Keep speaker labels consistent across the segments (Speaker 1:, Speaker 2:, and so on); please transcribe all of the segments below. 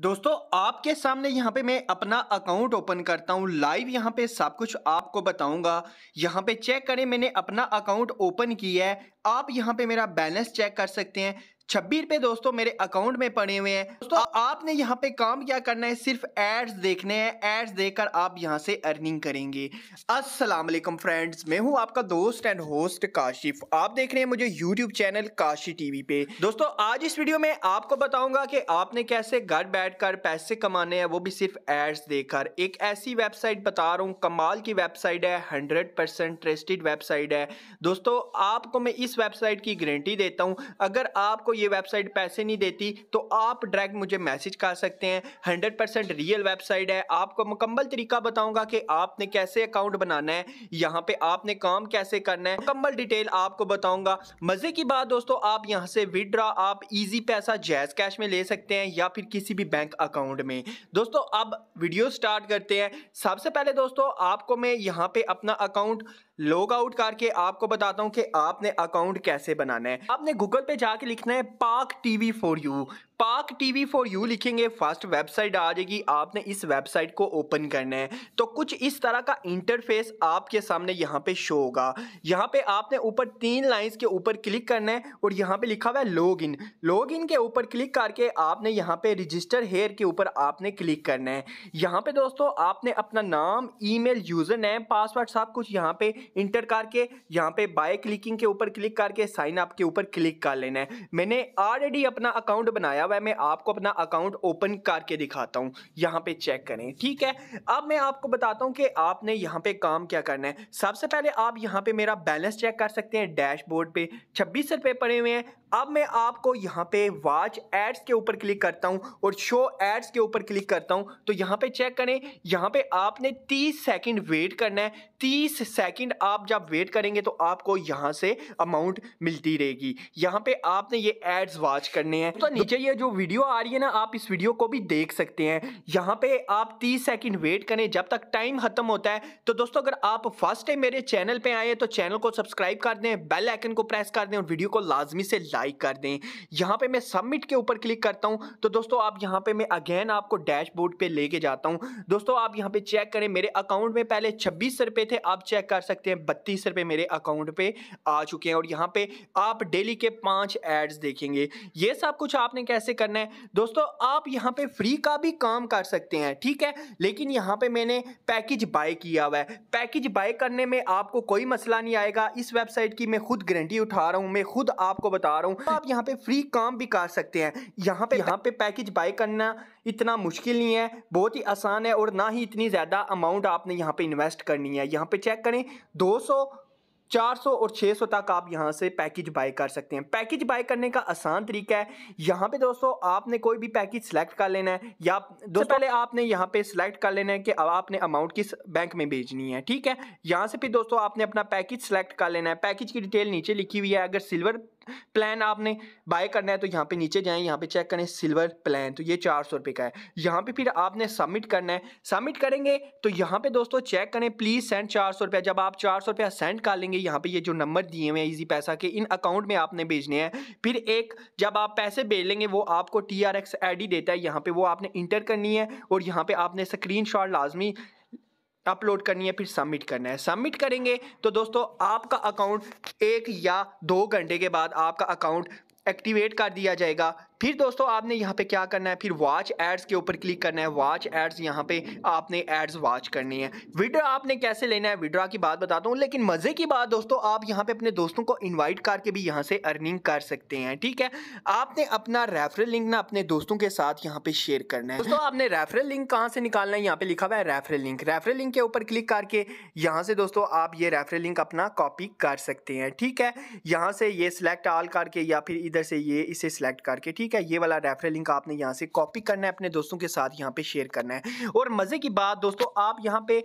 Speaker 1: दोस्तों आपके सामने यहाँ पे मैं अपना अकाउंट ओपन करता हूँ लाइव यहाँ पे सब कुछ आपको बताऊंगा यहाँ पे चेक करें मैंने अपना अकाउंट ओपन किया है आप यहाँ पे मेरा बैलेंस चेक कर सकते हैं छब्बीस रुपए दोस्तों मेरे अकाउंट में पड़े हुए हैं दोस्तों आपने यहाँ पे काम क्या करना है सिर्फ एड्स देखने हैं एड्स देखकर आप यहाँ से अर्निंग करेंगे वालेकुम फ्रेंड्स मैं हूँ आपका दोस्त एंड होस्ट काशिफ आप देख रहे हैं मुझे यूट्यूब चैनल काशी टीवी पे दोस्तों आज इस वीडियो में आपको बताऊंगा कि आपने कैसे घर कर पैसे कमाने हैं वो भी सिर्फ एड्स देखकर एक ऐसी वेबसाइट बता रहा हूँ कमाल की वेबसाइट है हंड्रेड परसेंट ट्रस्टेड वेबसाइट है दोस्तों आपको मैं इस वेबसाइट की गारंटी देता हूँ अगर आपको ये वेबसाइट पैसे नहीं देती तो आप डायरेक्ट मुझे मैसेज कर सकते हैं हंड्रेड परसेंट रियल वेबसाइट है आपको मुकम्मल तरीका बताऊंगा कि आपने कैसे अकाउंट बनाना है यहाँ पे आपने काम कैसे करना है मुकम्मल डिटेल आपको बताऊंगा मज़े की बात दोस्तों आप यहाँ से विदड्रा आप ईजी पैसा जैज कैश में ले सकते हैं या फिर किसी भी बैंक अकाउंट में दोस्तों अब वीडियो स्टार्ट करते हैं सबसे पहले दोस्तों आपको मैं यहाँ पे अपना अकाउंट लॉग आउट करके आपको बताता हूँ कि आपने अकाउंट कैसे बनाना है आपने गूगल पे जाके लिखना है Park TV for you. Pak TV for you लिखेंगे फर्स्ट वेबसाइट आ जाएगी आपने इस वेबसाइट को ओपन करना है तो कुछ इस तरह का इंटरफेस आपके सामने यहाँ पे शो होगा यहाँ पे आपने ऊपर तीन लाइंस के ऊपर क्लिक करना है और यहाँ पे लिखा हुआ है लॉग इन लॉग इन के ऊपर क्लिक करके आपने यहाँ पे रजिस्टर हेयर के ऊपर आपने क्लिक करना है यहाँ पे दोस्तों आपने अपना नाम मेल यूज़र नेम पासवर्ड सब कुछ यहाँ पे इंटर करके यहाँ पे बाय क्लिकिंग के ऊपर क्लिक करके साइन अप के ऊपर क्लिक कर लेना है मैंने ऑलरेडी अपना अकाउंट बनाया है मैं आपको अपना अकाउंट ओपन करके दिखाता हूँ यहाँ पे चेक करें ठीक है अब मैं आपको बताता हूँ कि आपने यहाँ पे काम क्या करना है सबसे पहले आप यहाँ पे मेरा बैलेंस चेक कर सकते हैं डैशबोर्ड पे छब्बीस रुपये पड़े हुए हैं अब मैं आपको यहाँ पे वाच एड्स के ऊपर क्लिक करता हूँ और शो एड्स के ऊपर क्लिक करता हूँ तो यहाँ पे चेक करें यहाँ पे आपने 30 सेकंड वेट करना है 30 सेकंड आप जब वेट करेंगे तो आपको यहाँ से अमाउंट मिलती रहेगी यहाँ पे आपने ये एड्स वॉच करने हैं तो नीचे ये जो वीडियो आ रही है ना आप इस वीडियो को भी देख सकते हैं यहाँ पे आप तीस सेकेंड वेट करें जब तक टाइम खत्म होता है तो दोस्तों अगर आप फर्स्ट टाइम मेरे चैनल पर आए तो चैनल को सब्सक्राइब कर दें बेल आइकन को प्रेस कर दें और वीडियो को लाजमी से अप्लाई कर दें यहाँ पे मैं सबमिट के ऊपर क्लिक करता हूँ तो दोस्तों आप यहाँ पे मैं अगेन आपको डैशबोर्ड पे लेके जाता हूँ दोस्तों आप यहाँ पे चेक करें मेरे अकाउंट में पहले छब्बीस रुपये थे आप चेक कर सकते हैं बत्तीस रुपये मेरे अकाउंट पे आ चुके हैं और यहाँ पे आप डेली के पाँच एड्स देखेंगे ये सब कुछ आपने कैसे करना है दोस्तों आप यहाँ पे फ्री का भी काम कर सकते हैं ठीक है लेकिन यहाँ पर मैंने पैकेज बाय किया हुआ है पैकेज बाय करने में आपको कोई मसला नहीं आएगा इस वेबसाइट की मैं खुद गारंटी उठा रहा हूँ मैं खुद आपको बता रहा हूँ रहा हूँ तो आप यहाँ पे फ्री काम भी कर सकते हैं यहाँ पे यहाँ पे पैकेज बाय करना इतना मुश्किल नहीं है बहुत ही आसान है और ना ही इतनी ज़्यादा अमाउंट आपने यहाँ पे इन्वेस्ट करनी है यहाँ पे चेक करें 200 400 और 600 तक आप यहाँ से पैकेज बाय कर सकते हैं पैकेज बाय करने का आसान तरीका है यहाँ पे दोस्तों आपने कोई भी पैकेज सेलेक्ट कर लेना है या दोस्तों अच्छा, तो पहले आपने यहाँ पे सेलेक्ट कर लेना है कि अब आपने अमाउंट किस बैंक में भेजनी है ठीक है यहाँ से फिर दोस्तों आपने अपना पैकेज सेलेक्ट कर लेना है पैकेज की डिटेल नीचे लिखी हुई है अगर सिल्वर प्लान आपने बाय करना है तो यहाँ पे नीचे जाएं यहाँ पे चेक करें सिल्वर प्लान तो ये चार सौ रुपये का है यहाँ पे फिर आपने सबमिट करना है सबमिट करेंगे तो यहाँ पे दोस्तों चेक करें प्लीज़ सेंड चार सौ रुपया जब आप चार सौ रुपया सेंड कर लेंगे यहाँ पे ये जो नंबर दिए हुए हैं इजी पैसा के इन अकाउंट में आपने भेजने हैं फिर एक जब आप पैसे भेज लेंगे वो आपको T R X I D देता है यहाँ पे वो आपने इंटर करनी है और यहाँ पे आपने स्क्रीन शॉट लाजमी अपलोड करनी है फिर सबमिट करना है सबमिट करेंगे तो दोस्तों आपका अकाउंट एक या दो घंटे के बाद आपका अकाउंट एक्टिवेट कर दिया जाएगा फिर दोस्तों आपने यहाँ पे क्या करना है फिर वॉच एड्स के ऊपर क्लिक करना है वॉच एड्स यहाँ पे आपने एड्स वॉच करनी है विड्रा आपने कैसे लेना है विड्रा की बात बताता हूँ लेकिन मज़े की बात दोस्तों आप यहाँ पे अपने दोस्तों को इन्वाइट करके भी यहाँ से अर्निंग कर सकते हैं ठीक है आपने अपना रेफरल लिंक ना अपने दोस्तों के साथ यहाँ पे शेयर करना है दोस्तों आपने रेफरल लिंक कहाँ से निकालना है यहाँ पे लिखा हुआ है रेफरल लिंक रेफरल लिंक के ऊपर क्लिक करके यहाँ से दोस्तों आप ये रेफरल लिंक अपना कॉपी कर सकते हैं ठीक है यहाँ से ये सिलेक्ट ऑल करके या फिर इधर से ये इसे सिलेक्ट करके ठीक ठीक है ये वाला रेफरल लिंक आपने यहाँ से कॉपी करना है अपने दोस्तों के साथ यहाँ पे शेयर करना है और मज़े की बात दोस्तों आप यहाँ पे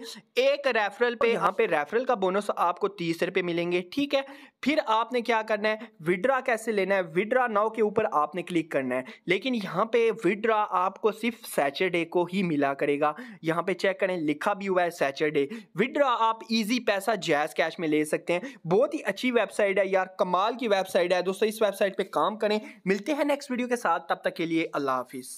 Speaker 1: एक रेफरल पे यहाँ पे रेफरल का बोनस आपको तीस रुपये मिलेंगे ठीक है फिर आपने क्या करना है विड्रा कैसे लेना है विड्रा नाव के ऊपर आपने क्लिक करना है लेकिन यहाँ पे विड्रा आपको सिर्फ सैटरडे को ही मिला करेगा यहाँ पे चेक करें लिखा भी हुआ है सैटरडे विड्रा आप इजी पैसा जैज कैश में ले सकते हैं बहुत ही अच्छी वेबसाइट है यार कमाल की वेबसाइट है दोस्तों इस वेबसाइट पे काम करें मिलते हैं नेक्स्ट वीडियो के साथ तब तक के लिए अल्लाह हाफिज़